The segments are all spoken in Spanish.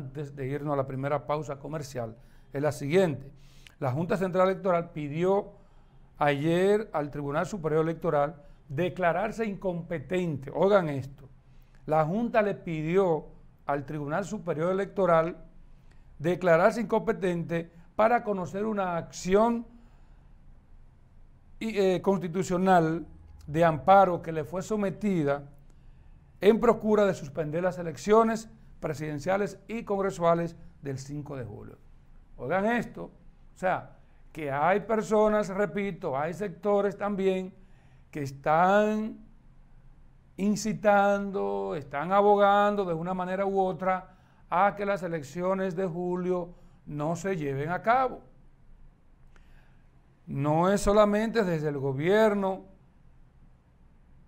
antes de irnos a la primera pausa comercial es la siguiente. La Junta Central Electoral pidió ayer al Tribunal Superior Electoral declararse incompetente. Oigan esto. La Junta le pidió al Tribunal Superior Electoral declararse incompetente para conocer una acción eh, constitucional de amparo que le fue sometida en procura de suspender las elecciones presidenciales y congresuales del 5 de julio. Oigan esto, o sea, que hay personas, repito, hay sectores también que están incitando, están abogando de una manera u otra a que las elecciones de julio no se lleven a cabo. No es solamente desde el gobierno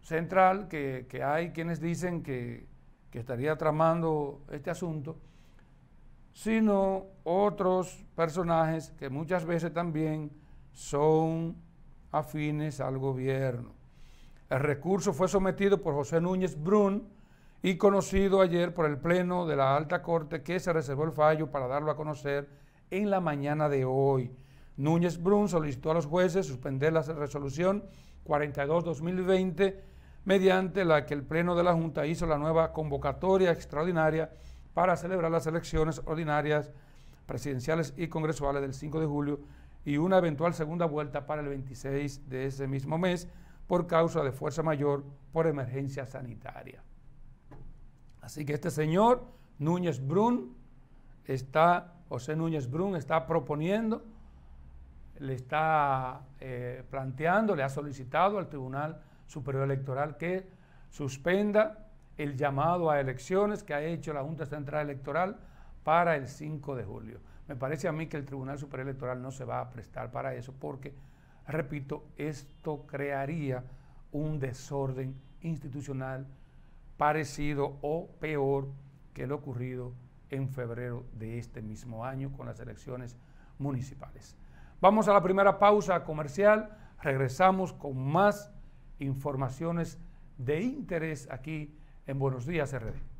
central que, que hay quienes dicen que que estaría tramando este asunto, sino otros personajes que muchas veces también son afines al gobierno. El recurso fue sometido por José Núñez Brun y conocido ayer por el Pleno de la Alta Corte que se reservó el fallo para darlo a conocer en la mañana de hoy. Núñez Brun solicitó a los jueces suspender la resolución 42-2020 mediante la que el Pleno de la Junta hizo la nueva convocatoria extraordinaria para celebrar las elecciones ordinarias presidenciales y congresuales del 5 de julio y una eventual segunda vuelta para el 26 de ese mismo mes por causa de fuerza mayor por emergencia sanitaria. Así que este señor Núñez Brun está, José Núñez Brun está proponiendo, le está eh, planteando, le ha solicitado al Tribunal Superior Electoral que suspenda el llamado a elecciones que ha hecho la Junta Central Electoral para el 5 de julio. Me parece a mí que el Tribunal Superior Electoral no se va a prestar para eso porque, repito, esto crearía un desorden institucional parecido o peor que lo ocurrido en febrero de este mismo año con las elecciones municipales. Vamos a la primera pausa comercial, regresamos con más informaciones de interés aquí en Buenos Días RD.